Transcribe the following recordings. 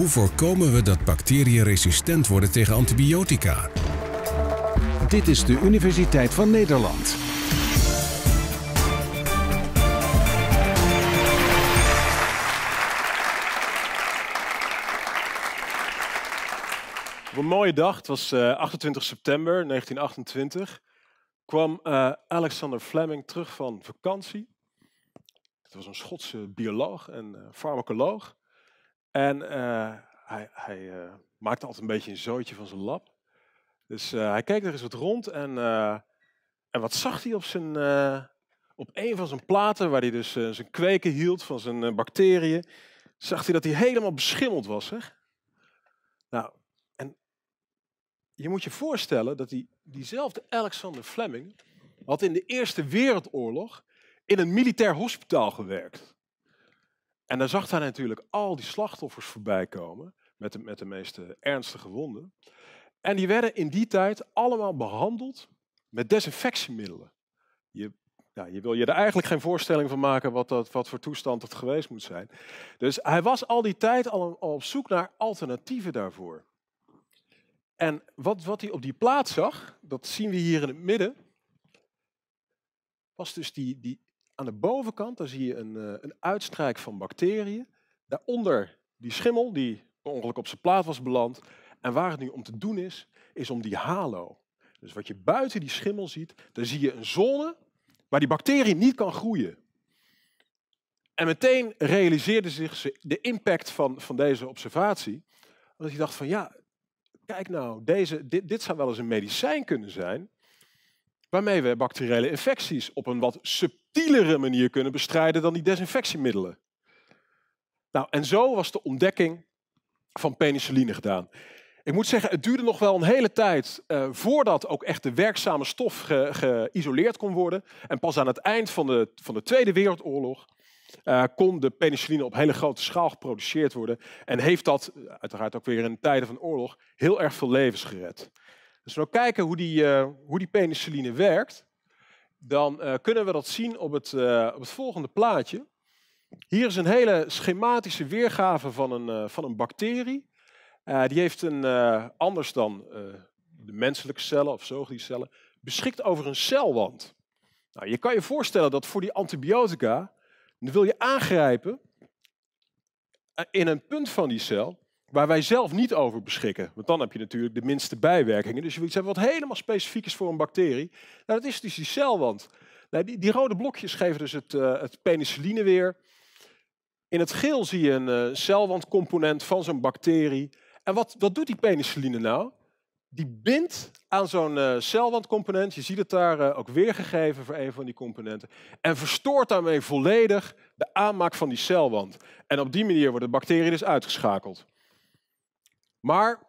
Hoe voorkomen we dat bacteriën resistent worden tegen antibiotica? Dit is de Universiteit van Nederland. Op een mooie dag, het was 28 eh, september 1928, kwam eh, Alexander Fleming terug van vakantie. Het was een Schotse bioloog en eh, farmacoloog. En eh, hij, hij eh, maakte altijd een beetje een zootje van zijn lab. Dus eh, hij keek er eens wat rond en, en wat zag hij op zijn, op een van zijn platen, waar hij dus zijn kweken hield van zijn bacteriën, zag hij dat hij helemaal beschimmeld was. Zeg. Nou, en je moet je voorstellen dat die, diezelfde Alexander Fleming had in de Eerste Wereldoorlog in een militair hospitaal gewerkt. En dan zag hij natuurlijk al die slachtoffers voorbij komen, met de, met de meeste ernstige wonden. En die werden in die tijd allemaal behandeld met desinfectiemiddelen. Je, ja, je wil je er eigenlijk geen voorstelling van maken wat, dat, wat voor toestand het geweest moet zijn. Dus hij was al die tijd al, al op zoek naar alternatieven daarvoor. En wat, wat hij op die plaats zag, dat zien we hier in het midden, was dus die, die aan de bovenkant daar zie je een, eh, een uitstrijk van bacteriën. Daaronder die schimmel die ongelukkig ongeluk op zijn plaat was beland. En waar het nu om te doen is, is om die halo. Dus wat je buiten die schimmel ziet, daar zie je een zone waar die bacterie niet kan groeien. En meteen realiseerde zich de impact van, van deze observatie. Dat je dacht van ja, kijk nou, deze, dit, dit zou wel eens een medicijn kunnen zijn waarmee we bacteriële infecties op een wat subtielere manier kunnen bestrijden dan die desinfectiemiddelen. Nou, en zo was de ontdekking van penicilline gedaan. Ik moet zeggen, het duurde nog wel een hele tijd eh, voordat ook echt de werkzame stof geïsoleerd kon worden. En pas aan het eind van de, van de Tweede Wereldoorlog eh, kon de penicilline op hele grote schaal geproduceerd worden. En heeft dat, eh, uiteraard ook weer in tijden van oorlog, heel erg veel levens gered. Dus als we kijken hoe die, eh, hoe die penicilline werkt, dan eh, kunnen we dat zien op het, eh, op het volgende plaatje. Hier is een hele schematische weergave van een, van een bacterie. die heeft een, anders dan de menselijke cellen of cellen, beschikt over een celwand. Nou, je kan je voorstellen dat voor die antibiotica, wil je aangrijpen in een punt van die cel, waar wij zelf niet over beschikken. Want dan heb je natuurlijk de minste bijwerkingen. Dus je wil iets hebben wat helemaal specifiek is voor een bacterie. Nou, dat is dus die celwand. Nou, die, die, rode blokjes geven dus het, eh, het, penicilline weer. In het geel zie je een eh, celwandcomponent van zo'n bacterie. En wat, wat doet die penicilline nou? Die bindt aan zo'n eh, celwandcomponent. Je ziet het daar ook weergegeven voor een van die componenten. En verstoort daarmee volledig de aanmaak van die celwand. En op die manier wordt de bacterie dus uitgeschakeld. Maar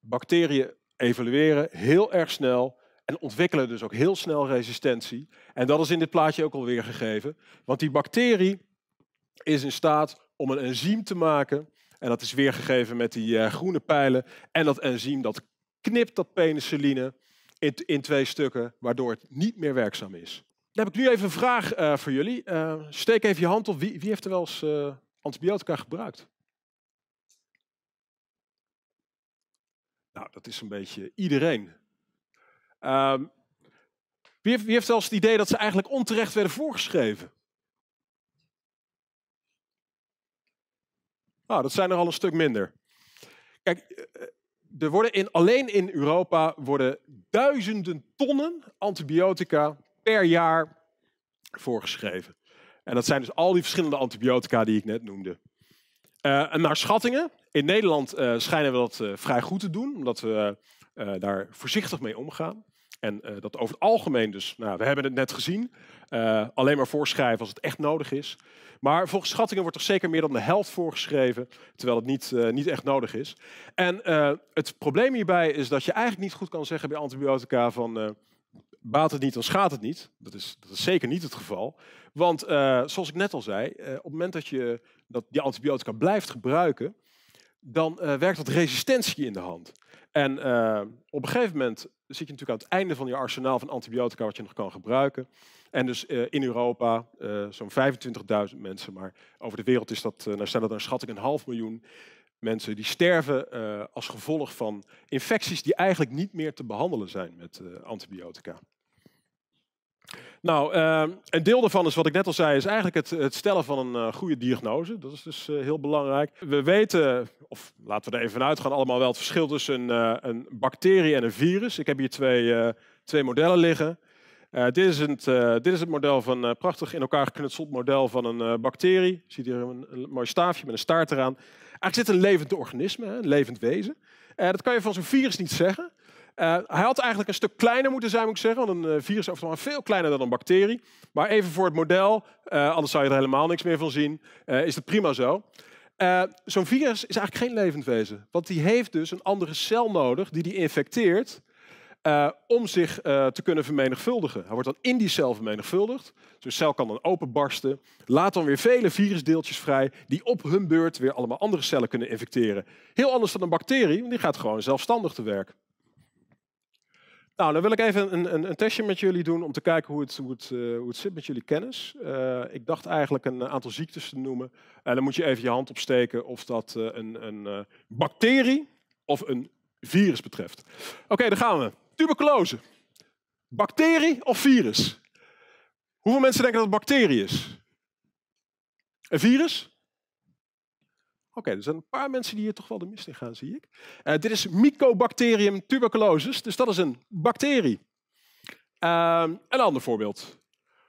bacteriën evolueren heel erg snel en ontwikkelen dus ook heel snel resistentie. En dat is in dit plaatje ook al weergegeven. Want die bacterie is in staat om een enzym te maken. En dat is weergegeven met die eh, groene pijlen. En dat enzym dat knipt dat penicilline in, in twee stukken, waardoor het niet meer werkzaam is. Dan heb ik nu even een vraag eh, voor jullie. Eh, steek even je hand op. Wie, wie heeft er wel eens antibiotica gebruikt? Nou, dat is een beetje iedereen. Ehm, wie, heeft, wie heeft zelfs het idee dat ze eigenlijk onterecht werden voorgeschreven? Nou, dat zijn er al een stuk minder. Kijk, eh, eh, er worden in, alleen in Europa worden duizenden tonnen antibiotica per jaar voorgeschreven. En dat zijn dus al die verschillende antibiotica die ik net noemde. Eh, en naar schattingen. In Nederland eh, schijnen we dat eh, vrij goed te doen, omdat we daar voorzichtig mee omgaan. En dat over het algemeen dus, nou, we hebben het net gezien, alleen maar voorschrijven als het echt nodig is. Maar volgens schattingen wordt er zeker meer dan de helft voorgeschreven, terwijl het niet, niet echt nodig is. En het probleem hierbij is dat je eigenlijk niet goed kan zeggen bij antibiotica van baat het niet, dan schaadt het niet. Dat is, dat is zeker niet het geval. Want eh, zoals ik net al zei, eh, op het moment dat je dat die antibiotica blijft gebruiken, dan eh, werkt dat resistentie in de hand. En op een gegeven moment zit je natuurlijk aan het einde van je arsenaal van antibiotica wat je nog kan gebruiken. En dus in Europa zo'n 25.000 mensen, maar over de wereld is dat, nou dat naar schatting een half miljoen, mensen die sterven eh, als gevolg van infecties die eigenlijk niet meer te behandelen zijn met eh, antibiotica. Nou, eh, een deel daarvan is wat ik net al zei, is eigenlijk het, het stellen van een goede diagnose. Dat is dus heel belangrijk. We weten, of laten we er even vanuit gaan, allemaal wel het verschil tussen een, een, bacterie en een virus. Ik heb hier twee, twee modellen liggen. dit, is het, dit, is het, model van een prachtig in elkaar geknutseld model van een bacterie. Je ziet hier een, een, mooi staafje met een staart eraan. Ah, eigenlijk zit een levend organisme, een levend wezen. Eh, dat kan je van zo'n virus niet zeggen. Eh, hij had eigenlijk een stuk kleiner moeten zijn, moet ik zeggen. Want een eh, virus is veel kleiner dan een bacterie. Maar even voor het model, anders zou je er helemaal niks meer van zien, is het prima zo. zo'n virus is eigenlijk geen levend wezen. Want die heeft dus een andere cel nodig die die infecteert eh, om zich eh, te kunnen vermenigvuldigen. Hij wordt dan in die cel vermenigvuldigd. Dus de cel kan dan openbarsten. Laat dan weer vele virusdeeltjes vrij, die op hun beurt weer allemaal andere cellen kunnen infecteren. Heel anders dan een bacterie, want die gaat gewoon zelfstandig te werk. Nou, dan wil ik even een, een, een, testje met jullie doen om te kijken hoe het, hoe het, eh, hoe het zit met jullie kennis. ik dacht eigenlijk een aantal ziektes te noemen. En dan moet je even je hand opsteken of dat een, een bacterie of een virus betreft. Oké, okay, daar gaan we. Tuberculose. Bacterie of virus? Hoeveel mensen denken dat het bacterie is? Een virus? Oké, er zijn een paar mensen die hier toch wel de mist in gaan, zie ik. Eh, dit is Mycobacterium tuberculosis, dus dat is een bacterie. Ehm, een ander voorbeeld.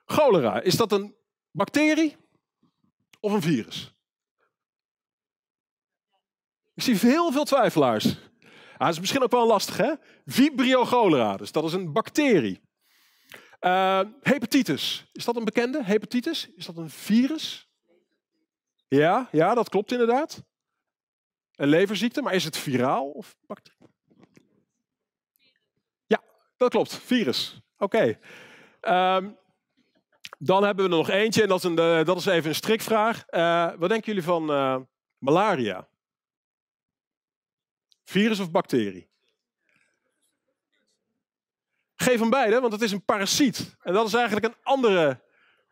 Cholera, is dat een bacterie of een virus? Ik zie heel veel twijfelaars. Ah, dat is misschien ook wel lastig, hè? Vibrio cholera, dus dat is een bacterie. Eh, hepatitis, is dat een bekende? Hepatitis, is dat een virus? Ja, ja, dat klopt inderdaad. Een leverziekte, maar is het viraal of bacterie? Ja, dat klopt, virus. Oké. Ehm, dan hebben we er nog eentje, en dat is, een, eh, dat is even een strikvraag. Eh, wat denken jullie van malaria? Virus of bacterie? Geef hem beide, want het is een parasiet. En dat is eigenlijk een andere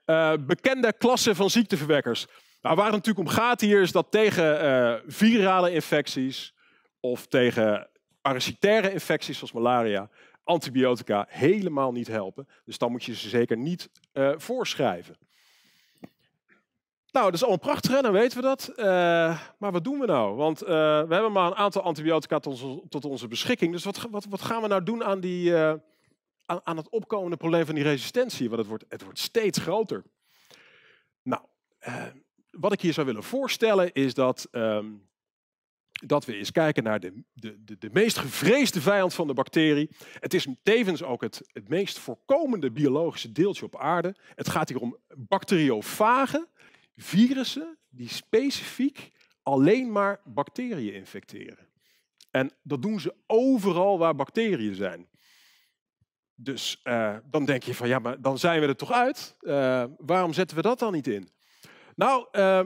eh, bekende klasse van ziekteverwekkers. Nou, waar het natuurlijk om gaat hier is dat tegen eh, virale infecties of tegen parasitaire infecties zoals malaria antibiotica helemaal niet helpen. Dus dan moet je ze zeker niet eh, voorschrijven. Nou, dat is al prachtig en dan weten we dat. Eh, maar wat doen we nou? Want eh, we hebben maar een aantal antibiotica tot, onze, beschikking. Dus wat, wat, wat, gaan we nou doen aan, die, eh, aan, het opkomende probleem van die resistentie? Want het wordt, het wordt steeds groter. Nou, wat ik hier zou willen voorstellen is dat, ehm, dat we eens kijken naar de, de, de, de, meest gevreesde vijand van de bacterie. Het is tevens ook het, het meest voorkomende biologische deeltje op aarde. Het gaat hier om bacteriofagen virussen die specifiek alleen maar bacteriën infecteren. En dat doen ze overal waar bacteriën zijn. Dus eh, dan denk je van ja, maar dan zijn we er toch uit. Eh, waarom zetten we dat dan niet in? Nou, uh,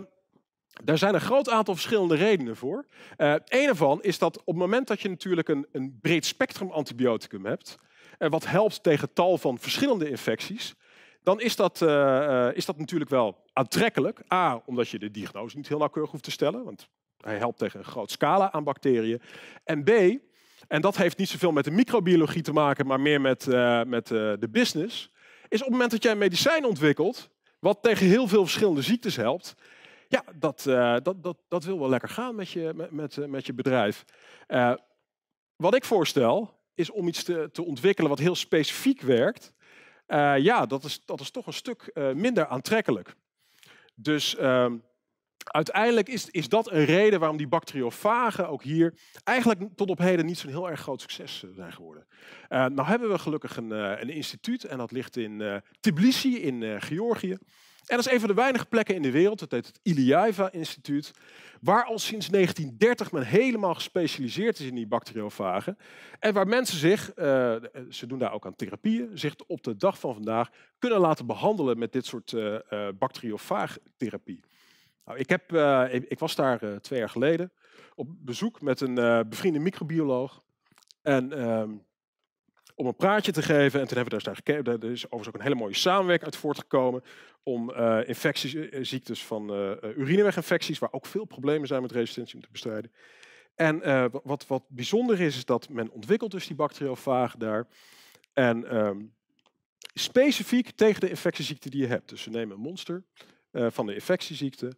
daar zijn een groot aantal verschillende redenen voor. Eh, een ervan is dat op het moment dat je natuurlijk een, een breed spectrum antibioticum hebt, en wat helpt tegen tal van verschillende infecties, dan is dat, eh, eh, is dat natuurlijk wel aantrekkelijk. A, omdat je de diagnose niet heel nauwkeurig hoeft te stellen, want hij helpt tegen een groot scala aan bacteriën. En B, en dat heeft niet zoveel met de microbiologie te maken, maar meer met, eh, met de business, is op het moment dat jij een medicijn ontwikkelt, wat tegen heel veel verschillende ziektes helpt, ja, dat, dat, dat, dat wil wel lekker gaan met je, met, met, met je bedrijf. wat ik voorstel, is om iets te, te ontwikkelen wat heel specifiek werkt, eh, ja, dat is, dat is toch een stuk eh, minder aantrekkelijk. Dus ehm, uiteindelijk is, is dat een reden waarom die bacteriofagen ook hier eigenlijk tot op heden niet zo'n heel erg groot succes eh, zijn geworden. nou hebben we gelukkig een, een instituut en dat ligt in Tbilisi in Georgië. En dat is een van de weinige plekken in de wereld, dat heet het Iliaiva-instituut, waar al sinds 1930 men helemaal gespecialiseerd is in die bacteriofagen. En waar mensen zich, eh, ze doen daar ook aan therapieën, zich op de dag van vandaag kunnen laten behandelen met dit soort uh, eh, eh, bacteriofaagtherapie. Nou, ik, heb, ik, was daar twee jaar geleden op bezoek met een bevriende microbioloog. En ehm, om een praatje te geven. En toen hebben we dus daar gekeken. Er is overigens ook een hele mooie samenwerking uit voortgekomen. Om uh, infecties, eh, eh, ziektes van uh, urineweginfecties, waar ook veel problemen zijn met resistentie, om te bestrijden. En wat, wat bijzonder is, is dat men ontwikkelt dus die bacteriofagen daar. En ehm, specifiek tegen de infectieziekte die je hebt. Dus ze nemen een monster van de infectieziekte,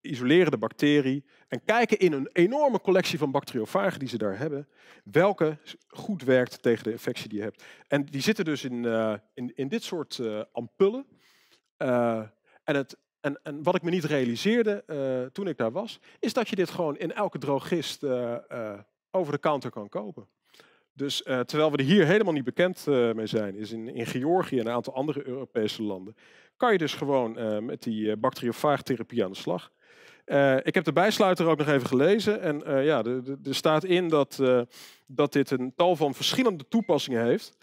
isoleren de bacterie en kijken in een enorme collectie van bacteriofagen die ze daar hebben, welke goed werkt tegen de infectie die je hebt. En die zitten dus in, eh, in, in dit soort eh, ampullen. Eh, en, het, en, en wat ik me niet realiseerde toen ik daar was, is dat je dit gewoon in elke drogist over de counter kan kopen. Dus terwijl we er hier helemaal niet bekend mee zijn, is in, in, Georgië en een aantal andere Europese landen, kan je dus gewoon met die bacteriofaagtherapie aan de slag. Eh, ik heb de bijsluiter ook nog even gelezen. En eh, ja, er, staat in dat, eh, dat dit een tal van verschillende toepassingen heeft.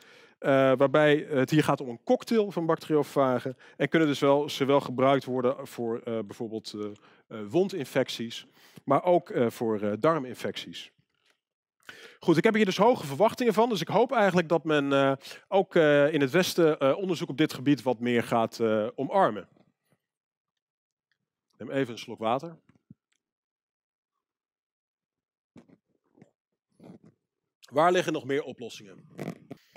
waarbij het hier gaat om een cocktail van bacteriofagen. En kunnen dus wel, zowel gebruikt worden voor bijvoorbeeld wondinfecties, maar ook voor darminfecties. Goed, ik heb hier dus hoge verwachtingen van. Dus ik hoop eigenlijk dat men ook in het Westen onderzoek op dit gebied wat meer gaat omarmen. Neem even een slok water. Waar liggen nog meer oplossingen?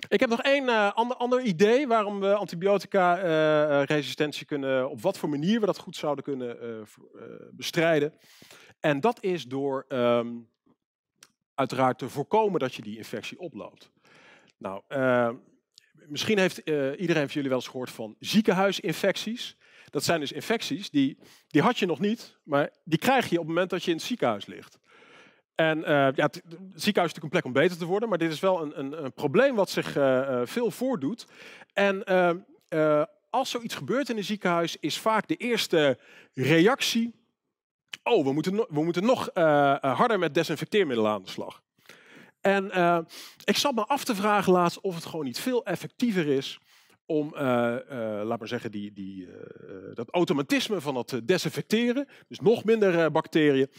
Ik heb nog één eh, ander, ander, idee waarom we antibiotica-resistentie eh, eh, kunnen, op wat voor manier we dat goed zouden kunnen bestrijden. En dat is door ehm, uiteraard te voorkomen dat je die infectie oploopt. Nou, ehm, misschien heeft iedereen van jullie wel eens gehoord van ziekenhuisinfecties. Dat zijn dus infecties, die, die had je nog niet, maar die krijg je op het moment dat je in het ziekenhuis ligt. En eh, ja, het, ziekenhuis is natuurlijk een plek om beter te worden, maar dit is wel een, een, een probleem wat zich eh, eh, veel voordoet. En als zoiets gebeurt in een ziekenhuis, is vaak de eerste reactie, oh, we moeten, we moeten nog harder met desinfecteermiddelen aan de slag. En ik zat me af te vragen laatst of het gewoon niet veel effectiever is om, eh, eh, laat maar zeggen, die, die, eh, dat automatisme van dat desinfecteren, dus nog minder bacteriën,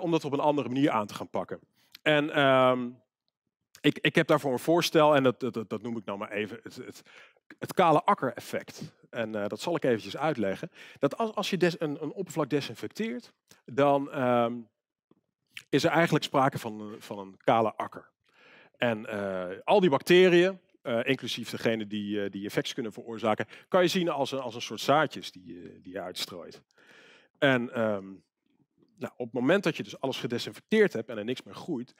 om dat op een andere manier aan te gaan pakken. En ehm, ik, ik heb daarvoor een voorstel, en dat, dat, dat noem ik nou maar even het, het, het kale akker-effect. En dat zal ik eventjes uitleggen. Dat als, als je een, een, oppervlak desinfecteert, dan ehm, is er eigenlijk sprake van, van een kale akker. En al die bacteriën, eh, inclusief degene die, uh, die effects kunnen veroorzaken, kan je zien als een, als een soort zaadjes die, eh, die je uitstrooit. En ehm, nou, op het moment dat je dus alles gedesinfecteerd hebt en er niks meer groeit,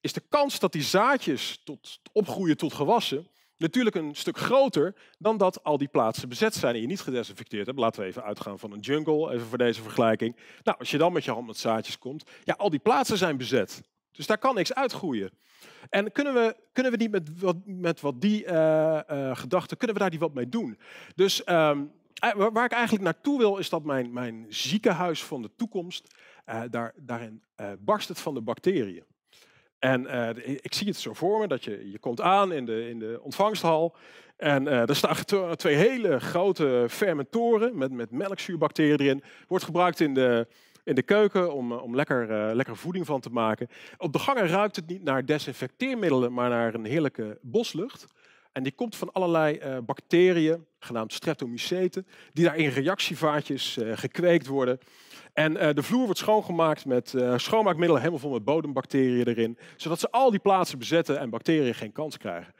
is de kans dat die zaadjes tot, opgroeien tot gewassen natuurlijk een stuk groter dan dat al die plaatsen bezet zijn en je niet gedesinfecteerd hebt. Laten we even uitgaan van een jungle, even voor deze vergelijking. Nou, als je dan met je hand met zaadjes komt, ja, al die plaatsen zijn bezet. Dus daar kan niks uitgroeien. En kunnen we, kunnen we niet met wat, met wat die uh, eh, eh, gedachten, kunnen we daar die wat mee doen? Dus ehm, eh, waar ik eigenlijk naartoe wil, is dat mijn, mijn ziekenhuis van de toekomst, daar, daarin barst het van de bacteriën. En ik zie het zo voor me, dat je, je komt aan in de, in de ontvangsthal en er staan twee hele grote fermentoren met, met melkzuurbacteriën erin. Wordt gebruikt in de, in de keuken om, eh, om lekker, eh, lekker voeding van te maken. Op de gangen ruikt het niet naar desinfecteermiddelen, maar naar een heerlijke boslucht. En die komt van allerlei eh, bacteriën, genaamd streptomyceten, die daar in reactievaatjes gekweekt worden. En de vloer wordt schoongemaakt met schoonmaakmiddelen helemaal vol met bodembacteriën erin, zodat ze al die plaatsen bezetten en bacteriën geen kans krijgen.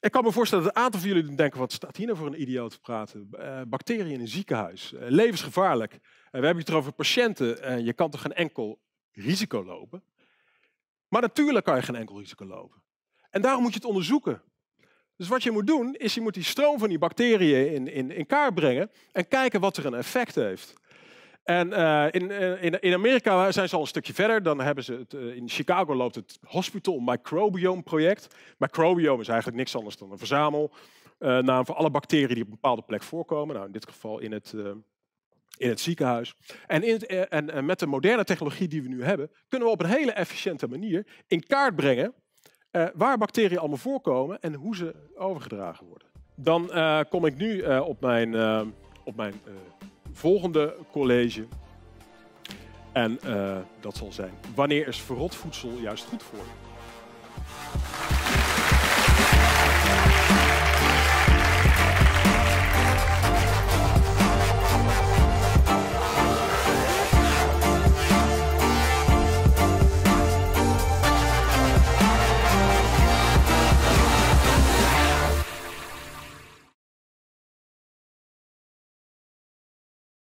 Ik kan me voorstellen dat een aantal van jullie denken, wat staat hier nou voor een idioot te praten? Eh, bacteriën in een ziekenhuis, eh, levensgevaarlijk. Eh, we hebben het over patiënten, je kan toch geen enkel risico lopen? Maar natuurlijk kan je geen enkel risico lopen. En daarom moet je het onderzoeken. Dus wat je moet doen, is je moet die stroom van die bacteriën in, in, in kaart brengen en kijken wat er een effect heeft. En eh, in, eh, in, in, Amerika zijn ze al een stukje verder. Dan hebben ze het, eh, in Chicago loopt het Hospital Microbiome Project. Microbiome is eigenlijk niks anders dan een verzamel. Uh, voor alle bacteriën die op een bepaalde plek voorkomen. Nou, in dit geval in het, in het ziekenhuis. En, in en met de moderne technologie die we nu hebben, kunnen we op een hele efficiënte manier in kaart brengen waar bacteriën allemaal voorkomen en hoe ze overgedragen worden. Dan kom ik nu op mijn, op mijn volgende college. En eh, dat zal zijn: wanneer is verrot voedsel juist goed voor je?